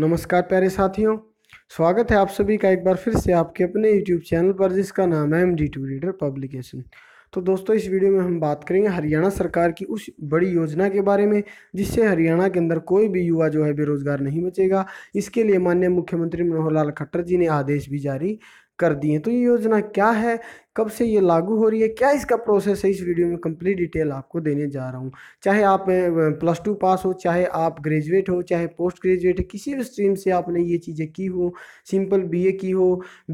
नमस्कार प्यारे साथियों स्वागत है आप सभी का एक बार फिर से आपके अपने यूट्यूब चैनल पर जिसका नाम है M D two reader publication तो दोस्तों इस वीडियो में हम बात करेंगे हरियाणा सरकार की उस बड़ी योजना के बारे में जिससे हरियाणा के अंदर कोई भी युवा जो है बेरोजगार नहीं बचेगा इसके लिए माननीय मुख्यमंत्री मनोहर लाल खट्टर जी ने आदेश भी जारी कर दिए तो ये योजना क्या है कब से ये लागू हो रही है क्या इसका प्रोसेस है इस वीडियो में कंप्लीट डिटेल आपको देने जा रहा हूँ चाहे आप प्लस टू पास हो चाहे आप ग्रेजुएट हो चाहे पोस्ट ग्रेजुएट हो किसी भी स्ट्रीम से आपने ये चीज़ें की हो सिंपल बीए की हो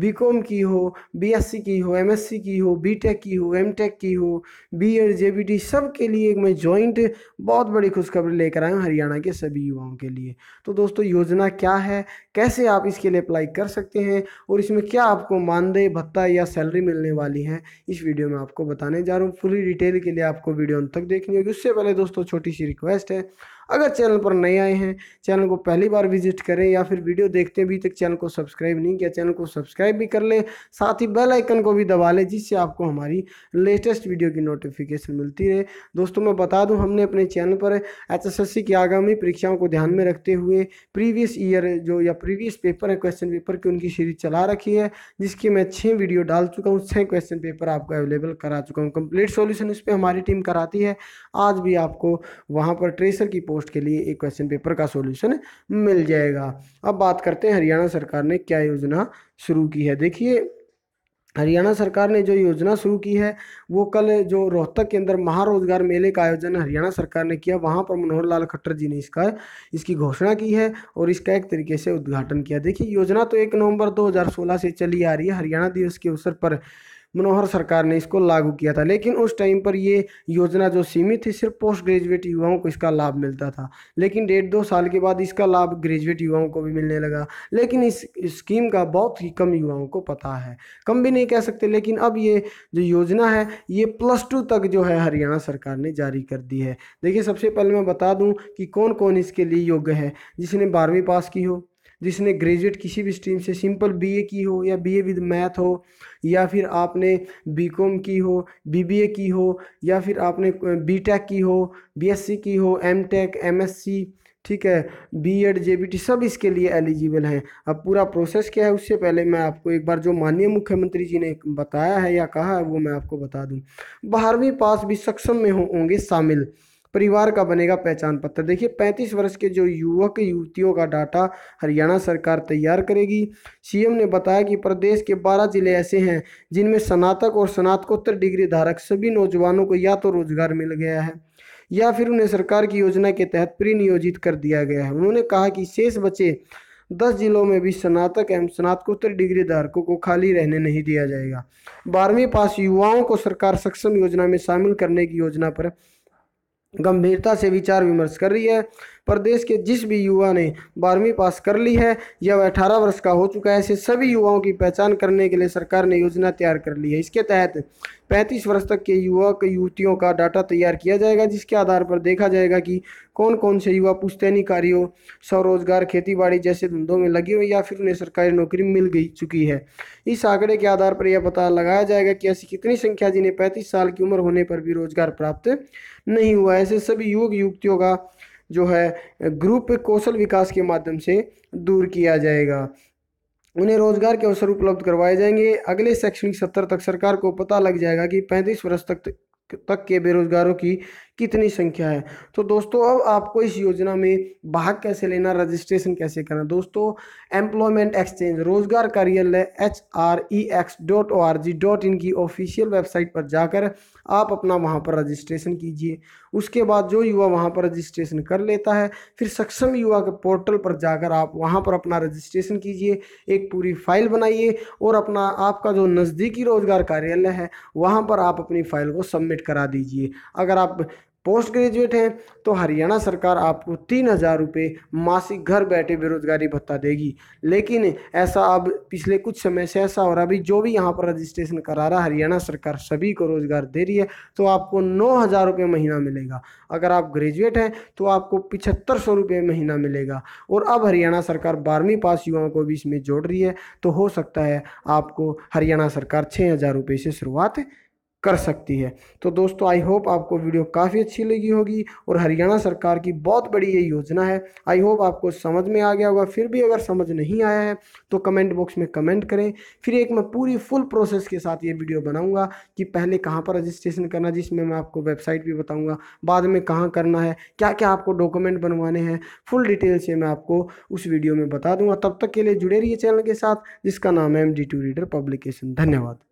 बीकॉम की हो बीएससी की हो एमएससी की हो बी की हो एम की हो बी एड जे सब के लिए मैं ज्वाइंट बहुत बड़ी खुशखबरी लेकर आया हूँ हरियाणा के सभी युवाओं के लिए तो दोस्तों योजना क्या है कैसे आप इसके लिए अप्लाई कर सकते हैं और इसमें क्या आपको मानदेय भत्ता या सैलरी मिलने वाली वाली हैं इस वीडियो में आपको बताने जा रहा हूँ पूरी डिटेल के लिए आपको वीडियो अंत तक देखनी होगी उससे पहले दोस्तों छोटी सी रिक्वेस्ट है अगर चैनल पर नए आए हैं चैनल को पहली बार विजिट करें या फिर वीडियो देखते भी तक चैनल को सब्सक्राइब नहीं किया चैनल को सब्सक्राइब भी कर लें साथ ही बेल आइकन को भी दबा लें जिससे आपको हमारी लेटेस्ट वीडियो की नोटिफिकेशन मिलती रहे दोस्तों मैं बता दूँ हमने अपने चैनल पर एच की आगामी परीक्षाओं को ध्यान में रखते हुए प्रीवियस ईयर जो या प्रीवियस पेपर है क्वेश्चन पेपर की उनकी सीरीज चला रखी है जिसकी मैं छः वीडियो डाल चुका हूँ छः क्वेश्चन पेपर आपको अवेलेबल करा चुका हूँ कंप्लीट सॉल्यूशन इस पर हमारी टीम कराती है आज भी आपको वहाँ पर ट्रेसर की पोस्ट पोस्ट के लिए एक क्वेश्चन पेपर का सॉल्यूशन मिल जाएगा अब बात करते हैं हरियाणा सरकार ने क्या योजना शुरू की है देखिए हरियाणा सरकार ने जो योजना शुरू की है वो कल जो रोहतक के अंदर महारोजगार मेले का आयोजन हरियाणा सरकार ने किया वहाँ पर मनोहर लाल खट्टर जी ने इसका इसकी घोषणा की है और इसका एक तरीके से उद्घाटन किया देखिए योजना तो एक नवंबर 2016 से चली आ रही है हरियाणा दिवस के अवसर पर मनोहर सरकार ने इसको लागू किया था लेकिन उस टाइम पर ये योजना जो सीमित थी सिर्फ पोस्ट ग्रेजुएट युवाओं को इसका लाभ मिलता था लेकिन डेढ़ दो साल के बाद इसका लाभ ग्रेजुएट युवाओं को भी मिलने लगा लेकिन इस स्कीम का बहुत ही कम युवाओं को पता है कम भी नहीं कह सकते लेकिन अब ये जो योजना है ये प्लस टू तक जो है हरियाणा सरकार ने जारी कर दी है देखिए सबसे पहले मैं बता दूँ कि कौन कौन इसके लिए योग्य है जिसने बारहवीं पास की हो जिसने ग्रेजुएट किसी भी स्ट्रीम से सिंपल बीए की हो या बीए विद मैथ हो या फिर आपने बीकॉम की हो बीबीए की हो या फिर आपने बीटेक की हो बीएससी की हो एमटेक एमएससी ठीक है B Ed J B T सब इसके लिए एलिजिबल हैं अब पूरा प्रोसेस क्या है उससे पहले मैं आपको एक बार जो माननीय मुख्यमंत्री जी ने बताया है या कहा है वो मैं आपको बता दूं बारहवीं पास भी सक्षम में होंगे शामिल परिवार का बनेगा पहचान पत्र देखिए 35 वर्ष के जो युवक युवतियों का डाटा हरियाणा सरकार तैयार करेगी सीएम ने बताया कि प्रदेश के 12 जिले ऐसे हैं जिनमें स्नातक और स्नातकोत्तर डिग्री धारक सभी नौजवानों को या तो रोजगार मिल गया है या फिर उन्हें सरकार की योजना के तहत प्रीनियोजित कर दिया गया है उन्होंने कहा कि शेष बचे दस जिलों में भी स्नातक एवं स्नातकोत्तर डिग्री धारकों को खाली रहने नहीं दिया जाएगा बारहवीं पास युवाओं को सरकार सक्षम योजना में शामिल करने की योजना पर गंभीरता से विचार विमर्श कर रही है प्रदेश के जिस भी युवा ने बारहवीं पास कर ली है या वह अठारह वर्ष का हो चुका है ऐसे सभी युवाओं की पहचान करने के लिए सरकार ने योजना तैयार कर ली है इसके तहत पैंतीस वर्ष तक के युवक युवतियों का डाटा तैयार किया जाएगा जिसके आधार पर देखा जाएगा कि कौन कौन से युवा पुश्तैनी कार्यों स्वरोजगार खेती बाड़ी जैसे धंधों में लगे हुए या फिर उन्हें सरकारी नौकरी मिल गई चुकी है इस आंकड़े के आधार पर यह पता लगाया जाएगा कि ऐसी कितनी संख्या जिन्हें पैंतीस साल की उम्र होने पर भी रोजगार प्राप्त नहीं हुआ ऐसे सभी युवक युवतियों का जो है ग्रुप कौशल विकास के माध्यम से दूर किया जाएगा उन्हें रोजगार के अवसर उपलब्ध करवाए जाएंगे अगले शैक्षणिक सत्र तक सरकार को पता लग जाएगा कि पैंतीस वर्ष तक तक के बेरोजगारों की कितनी संख्या है तो दोस्तों अब आपको इस योजना में भाग कैसे लेना रजिस्ट्रेशन कैसे करना दोस्तों एम्प्लॉयमेंट एक्सचेंज रोजगार कार्यालय H R E X dot O R G dot in की ऑफिशियल वेबसाइट पर जाकर आप अपना वहाँ पर रजिस्ट्रेशन कीजिए उसके बाद जो युवा वहाँ पर रजिस्ट्रेशन कर लेता है फिर सक्षम युवा के पोर्टल पर जाकर आप वहाँ पर अपना रजिस्ट्रेशन कीजिए एक पूरी फाइल बनाइए और अपना आपका जो नज़दीकी रोजगार कार्यालय है वहाँ पर आप अपनी फाइल को सबमिट करा दीजिए अगर आप पोस्ट ग्रेजुएट हैं तो हरियाणा सरकार आपको तीन हज़ार रुपये मासिक घर बैठे बेरोजगारी भत्ता देगी लेकिन ऐसा अब पिछले कुछ समय से ऐसा हो रहा अभी जो भी यहाँ पर रजिस्ट्रेशन करा रहा हरियाणा सरकार सभी को रोज़गार दे रही है तो आपको नौ हज़ार रुपये महीना मिलेगा अगर आप ग्रेजुएट हैं तो आपको पिछहत्तर सौ रुपये महीना मिलेगा और अब हरियाणा सरकार बारहवीं पास युवाओं को भी इसमें जोड़ रही है तो हो सकता है आपको हरियाणा सरकार छः हज़ार रुपये से शुरुआत कर सकती है तो दोस्तों आई होप आपको वीडियो काफ़ी अच्छी लगी होगी और हरियाणा सरकार की बहुत बड़ी ये योजना है आई होप आपको समझ में आ गया होगा फिर भी अगर समझ नहीं आया है तो कमेंट बॉक्स में कमेंट करें फिर एक मैं पूरी फुल प्रोसेस के साथ ये वीडियो बनाऊंगा कि पहले कहाँ पर रजिस्ट्रेशन करना जिसमें मैं आपको वेबसाइट भी बताऊँगा बाद में कहाँ करना है क्या क्या आपको डॉक्यूमेंट बनवाने हैं फुल डिटेल से मैं आपको उस वीडियो में बता दूँगा तब तक के लिए जुड़े रहिए चैनल के साथ जिसका नाम है M D two reader publication धन्यवाद